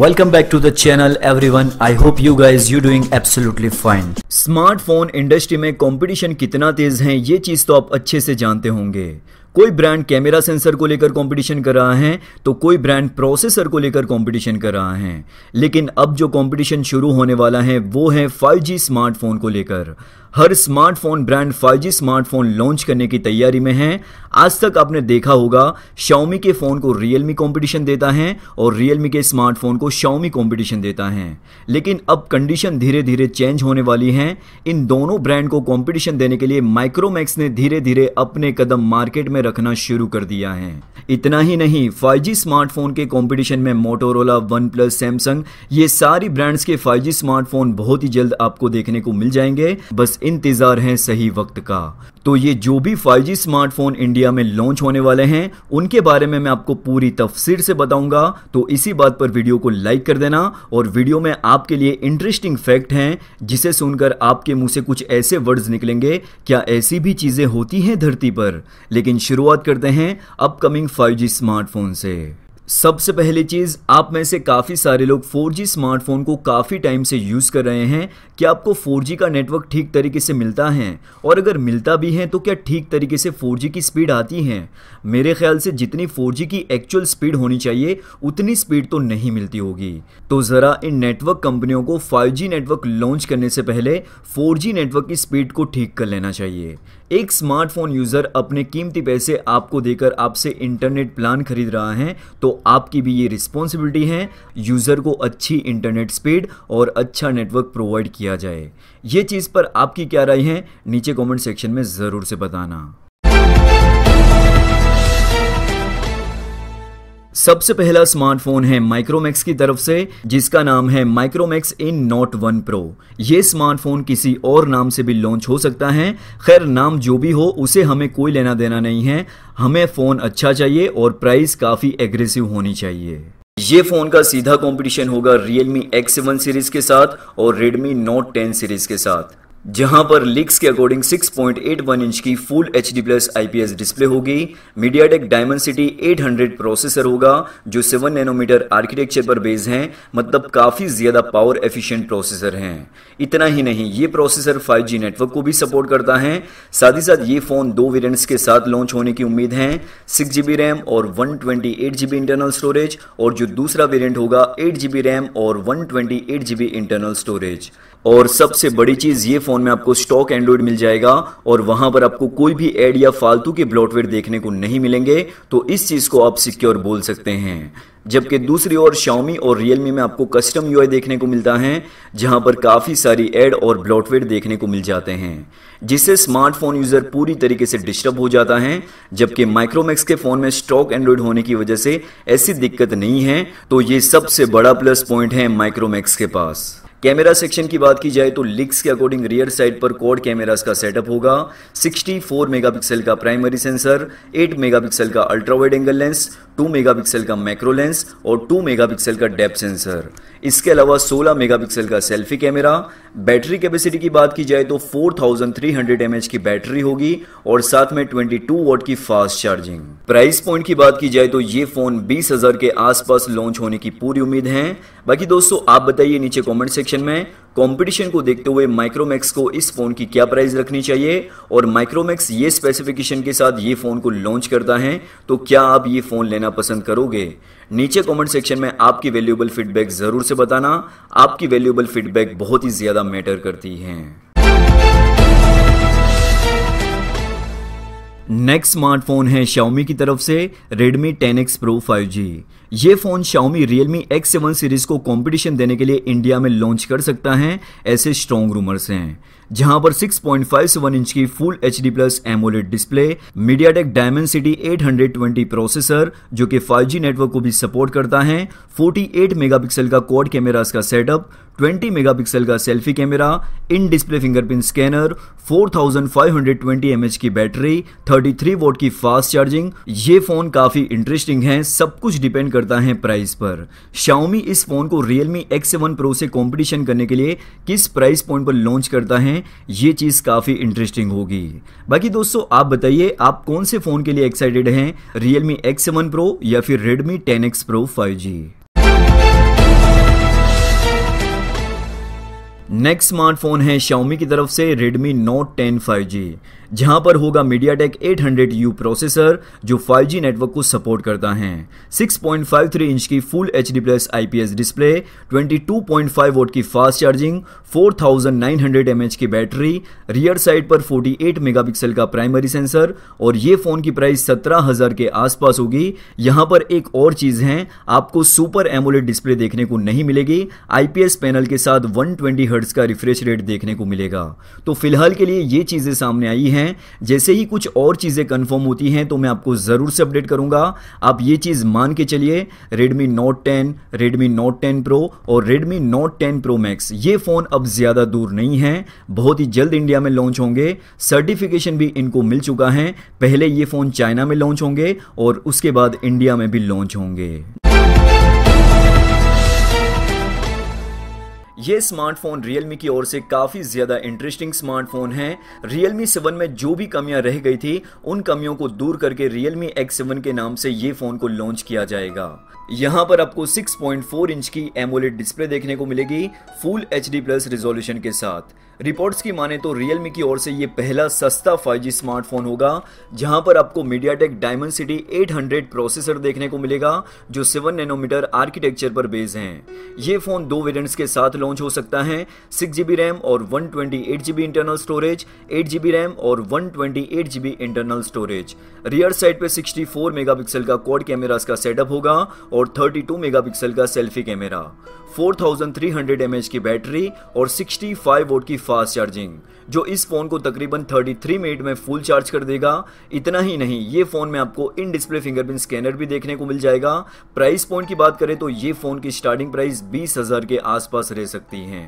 welcome back to the channel everyone I hope you guys you doing absolutely fine smartphone industry में competition कितना तेज है ये चीज तो आप अच्छे से जानते होंगे कोई ब्रांड कैमरा सेंसर को लेकर कंपटीशन कर रहा है तो कोई ब्रांड प्रोसेसर को लेकर कंपटीशन कर रहा है लेकिन अब जो कंपटीशन शुरू होने वाला है वो है 5G स्मार्टफोन को लेकर हर smartphone brand 5G smartphone launch करने की तैयारी में है आज तक आपने देखा होगा शाओमी के फ़ोन को रियलमी कंपटीशन देता है और रियलमी के स्मार्टफोन को शाओमी कंपटीशन देता है लेकिन अब कंडीशन धीरे धीरे चेंज होने वाली है इन दोनों ब्रांड को कंपटीशन देने के लिए माइक्रोमैक्स ने धीरे धीरे अपने कदम मार्केट में रखना शुरू कर दिया है इतना ही नहीं फाइव स्मार्टफोन के कॉम्पिटिशन में मोटोरोला वन प्लस सैमसंग ये सारी ब्रांड्स के फाइव स्मार्टफोन बहुत ही जल्द आपको देखने को मिल जाएंगे बस इंतजार है सही वक्त का तो ये जो भी 5G स्मार्टफोन इंडिया में लॉन्च होने वाले हैं उनके बारे में मैं आपको पूरी तफसीर से बताऊंगा तो इसी बात पर वीडियो को लाइक कर देना और वीडियो में आपके लिए इंटरेस्टिंग फैक्ट हैं जिसे सुनकर आपके मुंह से कुछ ऐसे वर्ड्स निकलेंगे क्या ऐसी भी चीज़ें होती हैं धरती पर लेकिन शुरुआत करते हैं अपकमिंग फाइव स्मार्टफोन से सबसे पहली चीज़ आप में से काफ़ी सारे लोग 4G स्मार्टफोन को काफ़ी टाइम से यूज़ कर रहे हैं क्या आपको 4G का नेटवर्क ठीक तरीके से मिलता है और अगर मिलता भी है तो क्या ठीक तरीके से 4G की स्पीड आती है मेरे ख्याल से जितनी 4G की एक्चुअल स्पीड होनी चाहिए उतनी स्पीड तो नहीं मिलती होगी तो ज़रा इन नेटवर्क कंपनियों को फाइव नेटवर्क लॉन्च करने से पहले फोर नेटवर्क की स्पीड को ठीक कर लेना चाहिए एक स्मार्टफोन यूज़र अपने कीमती पैसे आपको देकर आपसे इंटरनेट प्लान खरीद रहा है तो आपकी भी ये रिस्पॉन्सिबिलिटी है यूज़र को अच्छी इंटरनेट स्पीड और अच्छा नेटवर्क प्रोवाइड किया जाए ये चीज़ पर आपकी क्या राय है नीचे कमेंट सेक्शन में ज़रूर से बताना सबसे पहला स्मार्टफोन है माइक्रोमैक्स की तरफ से जिसका नाम है Micromax IN Note one Pro ये स्मार्टफोन किसी और नाम से भी लॉन्च हो सकता है खैर नाम जो भी हो उसे हमें कोई लेना देना नहीं है हमें फ़ोन अच्छा चाहिए और प्राइस काफ़ी एग्रेसिव होनी चाहिए ये फ़ोन का सीधा कंपटीशन होगा Realme X7 सीरीज़ के साथ और Redmi Note 10 सीरीज़ के साथ जहां पर लिक्स के अकॉर्डिंग 6.81 इंच की full H D plus IPS display होगी MediaTek Dimensity eight processor होगा जो 7 नैनोमीटर आर्किटेक्चर पर बेस्ड है मतलब काफ़ी ज़्यादा पावर एफिशिएंट प्रोसेसर हैं इतना ही नहीं ये प्रोसेसर 5G नेटवर्क को भी सपोर्ट करता है साथ ही साथ ये फ़ोन दो वेरियंट्स के साथ लॉन्च होने की उम्मीद है सिक्स रैम और वन इंटरनल स्टोरेज और जो दूसरा वेरियंट होगा एट रैम और वन इंटरनल स्टोरेज और सबसे बड़ी चीज ये फोन में आपको स्टॉक एंड्रॉइड मिल जाएगा और वहां पर आपको कोई भी एड या फालतू के ब्लॉटवेयर देखने को नहीं मिलेंगे तो इस चीज को आप सिक्योर बोल सकते हैं जबकि दूसरी ओर शाओमी और रियलमी में आपको कस्टम यू देखने को मिलता है जहां पर काफ़ी सारी एड और ब्लॉटवेयर देखने को मिल जाते हैं जिससे स्मार्टफोन यूज़र पूरी तरीके से डिस्टर्ब हो जाता है जबकि माइक्रोमैक्स के फ़ोन में स्टॉक एंड्रॉयड होने की वजह से ऐसी दिक्कत नहीं है तो ये सबसे बड़ा प्लस पॉइंट है माइक्रोमैक्स के पास कैमरा सेक्शन की बात की जाए तो लिक्स के अकॉर्डिंग रियर साइड पर कोड कैमरास का सेटअप होगा 64 मेगापिक्सल का प्राइमरी सेंसर 8 मेगापिक्सल का ultra wide angle lens 2 megapixel का मैक्रो लेंस और 2 मेगापिक्सल का डेप्थ सेंसर इसके अलावा 16 मेगापिक्सल का सेल्फी कैमरा बैटरी कैपेसिटी की बात की जाए तो 4300 थाउजेंड की बैटरी होगी और साथ में 22 टू की फास्ट चार्जिंग प्राइस पॉइंट की बात की जाए तो ये फोन 20,000 के आसपास लॉन्च होने की पूरी उम्मीद है बाकी दोस्तों आप बताइए नीचे कमेंट सेक्शन में कंपटीशन को देखते हुए माइक्रोमैक्स को इस फोन की क्या प्राइस रखनी चाहिए और माइक्रोमैक्स ये स्पेसिफिकेशन के साथ ये फोन को लॉन्च करता है तो क्या आप ये फोन लेना पसंद करोगे नीचे कमेंट सेक्शन में आपकी वैल्यूएबल फीडबैक जरूर से बताना आपकी वैल्यूएबल फीडबैक बहुत ही ज्यादा मैटर करती है नेक्स्ट स्मार्टफोन है शाओमी की तरफ से Redmi 10X Pro 5G ये phone Realme X seven series को कंपटीशन देने के लिए इंडिया में लॉन्च कर सकता है ऐसे स्ट्रॉन्ग रूमर्स हैं जहां पर 6.57 इंच की full H D plus AMOLED display MediaTek Dimensity twenty processor जो कि 5G नेटवर्क को भी सपोर्ट करता है 48 मेगापिक्सल का कोड कैमरा इसका सेटअप 20 मेगापिक्सल का selfie camera in display fingerprint scanner 4520 H की बैटरी 33 वोट की फास्ट चार्जिंग ये फोन काफी इंटरेस्टिंग है सब कुछ डिपेंड करता है प्राइस पर शाओमी इस फोन को रियलमी एक्स सेवन प्रो से कॉम्पिटिशन करने के लिए किस प्राइस पॉइंट पर लॉन्च करता है ये चीज काफी इंटरेस्टिंग होगी बाकी दोस्तों आप बताइए आप कौन से फोन के लिए एक्साइटेड हैं रियलमी एक्स सेवन प्रो या फिर Redmi Redmi 10X Pro 5G next smartphone है शाउमी की तरफ से Redmi Note 10 5G जहां पर होगा MediaTek eight hundred U processor जो फाइव जी नेटवर्क को सपोर्ट करता है six point five three inch की full H D plus I P S display five watt की fast charging four thousand nine hundred M H की battery rear side पर forty eight megapixel का primary sensor और ये phone की price सत्रह हजार के आसपास होगी यहां पर एक और चीज है आपको सुपर एमोलेट डिस्प्ले देखने को नहीं मिलेगी आईपीएस पैनल के साथ वन हर्ट हर्ट्स का रिफ्रेश रेट देखने को मिलेगा तो फिलहाल के लिए ये चीज़ें सामने आई हैं जैसे ही कुछ और चीज़ें कन्फर्म होती हैं तो मैं आपको ज़रूर से अपडेट करूंगा आप ये चीज़ मान के चलिए Redmi Note ten Redmi Note ten Pro और Redmi Note ten Pro Max ये फ़ोन अब ज़्यादा दूर नहीं है बहुत ही जल्द इंडिया में लॉन्च होंगे सर्टिफिकेशन भी इनको मिल चुका है पहले ये फ़ोन चाइना में लॉन्च होंगे और उसके बाद इंडिया में भी लॉन्च होंगे ये स्मार्टफोन रियलमी की ओर से काफ़ी ज़्यादा इंटरेस्टिंग स्मार्टफोन है रियलमी सेवन में जो भी कमियां रह गई थी उन कमियों को दूर करके एक्स सेवन के नाम से ये फ़ोन को लॉन्च किया जाएगा यहाँ पर आपको 6.4 इंच की एमोलेड डिस्प्ले देखने को मिलेगी फुल एच प्लस रिजोल्यूशन के साथ रिपोर्ट्स की माने तो Realme की ओर से ये पहला सस्ता 5G स्मार्टफोन होगा जहां पर आपको मीडियाटेक डायमंड सिटी 800 प्रोसेसर देखने को मिलेगा जो 7 नैनोमीटर आर्किटेक्चर पर बेस हैं ये फ़ोन दो वेरिएंट्स के साथ लॉन्च हो सकता है 6GB RAM और 128GB internal storage 8GB RAM और 128GB internal storage rear side पे 64 मेगापिक्सल का क्वाड कैमराज का सेटअप होगा और 32 मेगापिक्सल का सेल्फी कैमरा 4300 एमएच की बैटरी और 65 वोट की फास्ट चार्जिंग जो इस फोन को तकरीबन 33 मिनट में फुल चार्ज कर देगा इतना ही नहीं ये फोन में आपको इन डिस्प्ले फिंगरप्रिंट स्कैनर भी देखने को मिल जाएगा प्राइस पॉइंट की बात करें तो ये फोन की स्टार्टिंग प्राइस बीस हजार के आसपास रह सकती है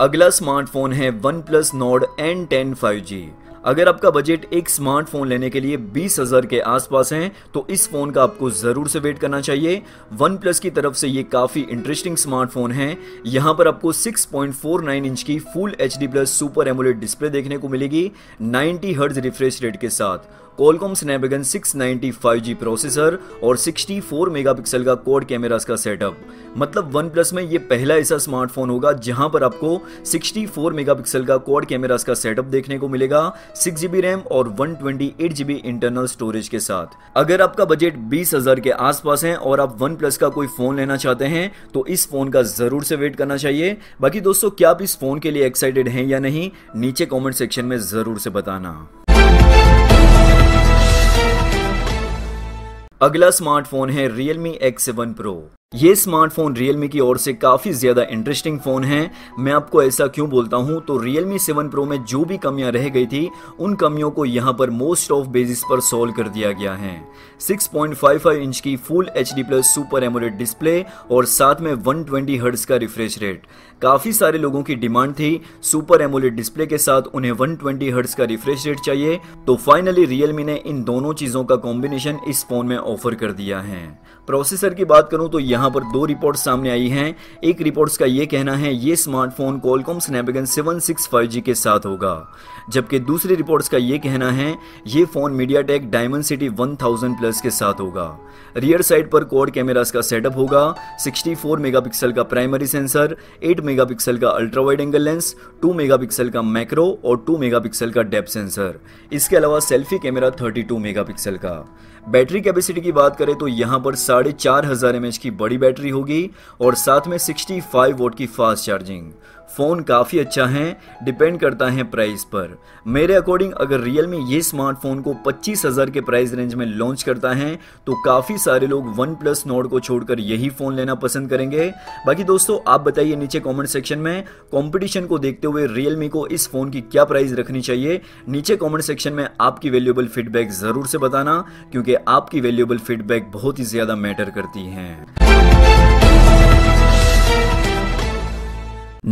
अगला स्मार्टफोन है OnePlus Nord N ten five G अगर आपका बजट एक स्मार्टफोन लेने के लिए बीस हजार के आसपास है तो इस फोन का आपको जरूर से वेट करना चाहिए वन प्लस की तरफ से ये काफी इंटरेस्टिंग स्मार्टफोन है यहाँ पर आपको 6.49 इंच की full H plus super AMOLED display देखने को मिलेगी नाइनटी हर्ज रिफ्रेश रेट के साथ कॉलकॉम स्नैपड्रैगन 695G प्रोसेसर और 64 मेगापिक्सल का कोड कैमरा का सेटअप मतलब वन प्लस में ये पहला ऐसा स्मार्टफोन होगा जहां पर आपको 64 मेगापिक्सल का कोड कैमरा का सेटअप देखने को मिलेगा सिक्स जीबी रैम और वन ट्वेंटी इंटरनल स्टोरेज के साथ अगर आपका बजट बीस हजार के आसपास है और आप वन प्लस का कोई फोन लेना चाहते हैं तो इस फोन का जरूर से वेट करना चाहिए बाकी दोस्तों क्या आप इस फोन के लिए एक्साइटेड हैं या नहीं नीचे कमेंट सेक्शन में जरूर से बताना अगला स्मार्टफोन है Realme X7 Pro ये स्मार्टफोन रियलमी की ओर से काफ़ी ज़्यादा इंटरेस्टिंग फ़ोन है मैं आपको ऐसा क्यों बोलता हूँ तो रियलमी सेवन प्रो में जो भी कमियाँ रह गई थी उन कमियों को यहाँ पर मोस्ट ऑफ बेसिस पर सोल्व कर दिया गया है 6.55 इंच की full H D plus super AMOLED display और साथ में 120 ट्वेंटी का रिफ्रेश रेट काफ़ी सारे लोगों की डिमांड थी सुपर एमोलेट डिस्प्ले के साथ उन्हें 120 ट्वेंटी का रिफ्रेश रेट चाहिए तो फाइनली रियलमी ने इन दोनों चीज़ों का कॉम्बिनेशन इस फ़ोन में ऑफर कर दिया है प्रोसेसर की बात करूँ तो यहाँ यहाँ पर दो रिपोर्ट सामने आई हैं एक रिपोर्ट का ये कहना है ये smartphone Qualcomm Snapdragon seven six five G के साथ होगा जबकि दूसरी रिपोर्ट्स का ये कहना है ये phone MediaTek Dimensity one thousand plus के साथ होगा रियर साइड पर कोड कैमरास का सेटअप होगा 64 मेगापिक्सल का प्राइमरी सेंसर 8 मेगापिक्सल का ultra wide angle lens 2 megapixel का मैक्रो और 2 मेगापिक्सल का डेप सेंसर इसके अलावा सेल्फी कैमरा 32 मेगापिक्सल का बैटरी कैपेसिटी की बात करें तो यहां पर साढ़े चार हजार एम की बड़ी बड़ी बैटरी होगी और साथ में 65 वोट की फास्ट चार्जिंग फ़ोन काफ़ी अच्छा है डिपेंड करता है प्राइस पर मेरे अकॉर्डिंग अगर रियल में ये स्मार्टफोन को पच्चीस हज़ार के प्राइस रेंज में लॉन्च करता है तो काफ़ी सारे लोग वन प्लस नोट को छोड़कर यही फ़ोन लेना पसंद करेंगे बाकी दोस्तों आप बताइए नीचे कॉमेंट सेक्शन में कॉम्पिटिशन को देखते हुए रियल मी को इस फ़ोन की क्या प्राइस रखनी चाहिए नीचे कॉमेंट सेक्शन में आपकी वैल्यूबल फीडबैक ज़रूर से बताना क्योंकि आपकी वैल्यूबल फीडबैक बहुत ही ज़्यादा मैटर करती हैं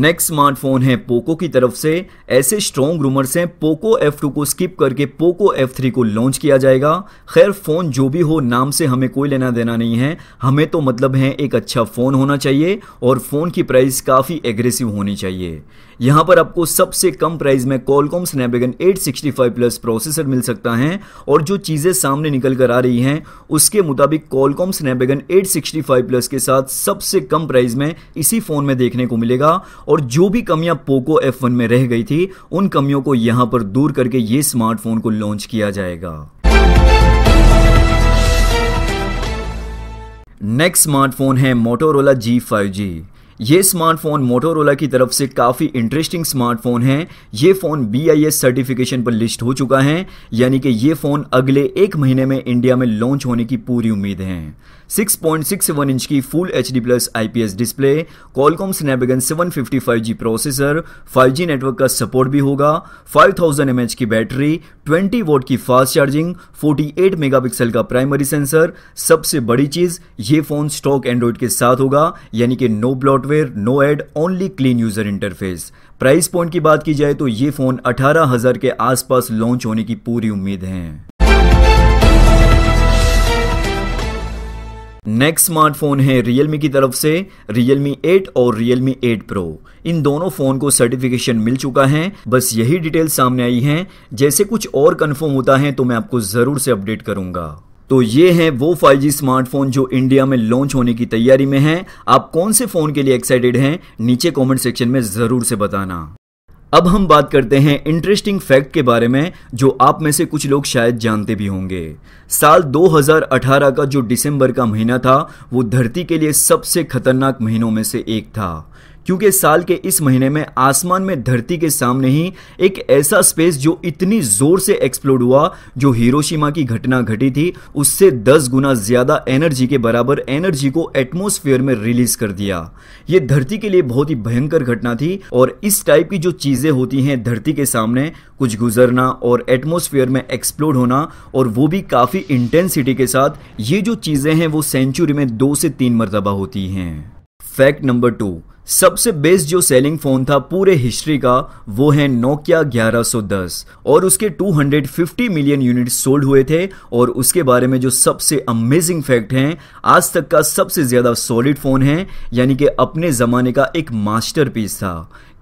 नेक्स्ट स्मार्टफोन है पोको की तरफ से ऐसे स्ट्रॉन्ग रूमर्स हैं पोको F2 को स्किप करके पोको F3 को लॉन्च किया जाएगा खैर फ़ोन जो भी हो नाम से हमें कोई लेना देना नहीं है हमें तो मतलब है एक अच्छा फ़ोन होना चाहिए और फ़ोन की प्राइस काफ़ी एग्रेसिव होनी चाहिए यहां पर आपको सबसे कम प्राइस में कॉलकॉम स्नैपड्रैगन 865 प्लस प्रोसेसर मिल सकता है और जो चीज़ें सामने निकल कर आ रही हैं उसके मुताबिक कॉलकॉम स्नैपड्रैगन 865 प्लस के साथ सबसे कम प्राइस में इसी फ़ोन में देखने को मिलेगा और जो भी कमियां पोको एफ में रह गई थी उन कमियों को यहां पर दूर करके ये स्मार्टफोन को लॉन्च किया जाएगा नेक्स्ट स्मार्टफोन है मोटोरोला जी फाइव जी ये स्मार्टफोन मोटोरोला की तरफ से काफ़ी इंटरेस्टिंग स्मार्टफोन है ये phone B I S certification पर लिस्ट हो चुका है यानी कि ये फ़ोन अगले एक महीने में इंडिया में लॉन्च होने की पूरी उम्मीद है 6.67 इंच की full H D plus IPS display Qualcomm Snapdragon five G processor 5G network का सपोर्ट भी होगा 5000 थाउजेंड की बैटरी 20 वोट की फास्ट चार्जिंग 48 मेगापिक्सल का प्राइमरी सेंसर सबसे बड़ी चीज़ ये फ़ोन स्टॉक एंड्रॉइड के साथ होगा यानी कि no bloat hardware no ad only clean user interface price point की बात की जाए तो ये फोन अठारह हजार के आसपास लॉन्च होने की पूरी उम्मीद है नेक्स्ट स्मार्टफोन है रियलमी की तरफ से रियलमी 8 और रियलमी 8 प्रो इन दोनों फोन को सर्टिफिकेशन मिल चुका है बस यही डिटेल सामने आई है जैसे कुछ और कंफर्म होता है तो मैं आपको जरूर से अपडेट करूंगा तो ये हैं वो 5G स्मार्टफोन जो इंडिया में लॉन्च होने की तैयारी में हैं आप कौन से फ़ोन के लिए एक्साइटेड हैं नीचे कमेंट सेक्शन में ज़रूर से बताना अब हम बात करते हैं इंटरेस्टिंग फैक्ट के बारे में जो आप में से कुछ लोग शायद जानते भी होंगे साल 2018 का जो दिसंबर का महीना था वो धरती के लिए सबसे खतरनाक महीनों में से एक था क्योंकि साल के इस महीने में आसमान में धरती के सामने ही एक ऐसा स्पेस जो इतनी जोर से एक्सप्लोड हुआ जो हिरोशिमा की घटना घटी थी उससे दस गुना ज्यादा एनर्जी के बराबर एनर्जी को एटमोस्फेयर में रिलीज कर दिया ये धरती के लिए बहुत ही भयंकर घटना थी और इस टाइप की जो चीजें होती हैं धरती के सामने कुछ गुजरना और एटमोस्फेयर में एक्सप्लोड होना और वो भी काफ़ी इंटेंसिटी के साथ ये जो चीज़ें हैं वो सेंचुरी में दो से तीन मरतबा होती हैं फैक्ट नंबर टू सबसे बेस्ट जो सेलिंग फोन था पूरे हिस्ट्री का वो है नोकिया 1110 और उसके 250 मिलियन यूनिट सोल्ड हुए थे और उसके बारे में जो सबसे अमेजिंग फैक्ट है आज तक का सबसे ज्यादा सॉलिड फोन है यानी कि अपने जमाने का एक मास्टरपीस था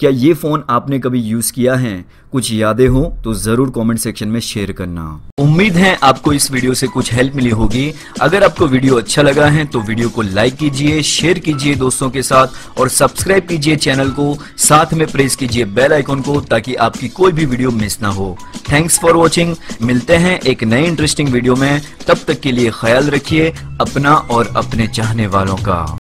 क्या ये फ़ोन आपने कभी यूज़ किया है कुछ यादें हो तो ज़रूर कमेंट सेक्शन में शेयर करना उम्मीद है आपको इस वीडियो से कुछ हेल्प मिली होगी अगर आपको वीडियो अच्छा लगा है तो वीडियो को लाइक कीजिए शेयर कीजिए दोस्तों के साथ और सब्सक्राइब कीजिए चैनल को साथ में प्रेस कीजिए बेल आइकॉन को ताकि आपकी कोई भी वीडियो मिस ना हो थैंक्स फॉर वॉचिंग मिलते हैं एक नए इंटरेस्टिंग वीडियो में तब तक के लिए ख्याल रखिए अपना और अपने चाहने वालों का